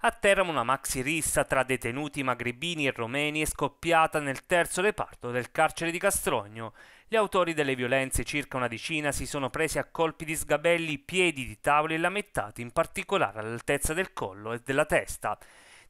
A Teramo una maxi rissa tra detenuti magribini e romeni è scoppiata nel terzo reparto del carcere di Castrogno. Gli autori delle violenze, circa una decina, si sono presi a colpi di sgabelli, piedi di tavoli e lamettati, in particolare all'altezza del collo e della testa.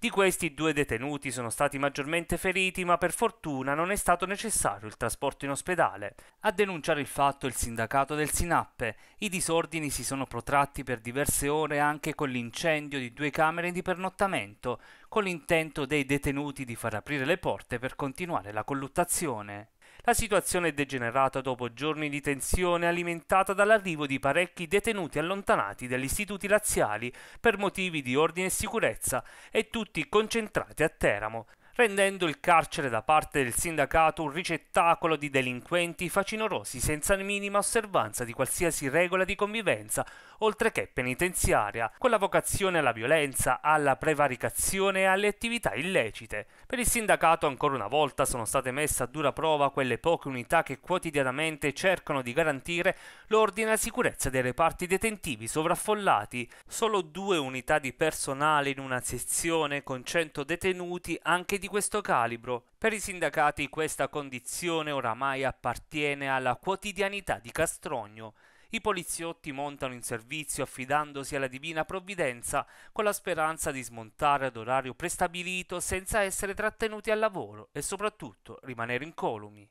Di questi due detenuti sono stati maggiormente feriti ma per fortuna non è stato necessario il trasporto in ospedale. A denunciare il fatto il sindacato del Sinappe, i disordini si sono protratti per diverse ore anche con l'incendio di due camere di pernottamento, con l'intento dei detenuti di far aprire le porte per continuare la colluttazione. La situazione è degenerata dopo giorni di tensione alimentata dall'arrivo di parecchi detenuti allontanati dagli istituti laziali per motivi di ordine e sicurezza e tutti concentrati a Teramo rendendo il carcere da parte del sindacato un ricettacolo di delinquenti facinorosi senza minima osservanza di qualsiasi regola di convivenza, oltre che penitenziaria, con la vocazione alla violenza, alla prevaricazione e alle attività illecite. Per il sindacato ancora una volta sono state messe a dura prova quelle poche unità che quotidianamente cercano di garantire l'ordine e la sicurezza dei reparti detentivi sovraffollati. Solo due unità di personale in una sezione con 100 detenuti anche di di questo calibro. Per i sindacati questa condizione oramai appartiene alla quotidianità di Castrogno. I poliziotti montano in servizio affidandosi alla divina provvidenza con la speranza di smontare ad orario prestabilito senza essere trattenuti al lavoro e soprattutto rimanere incolumi.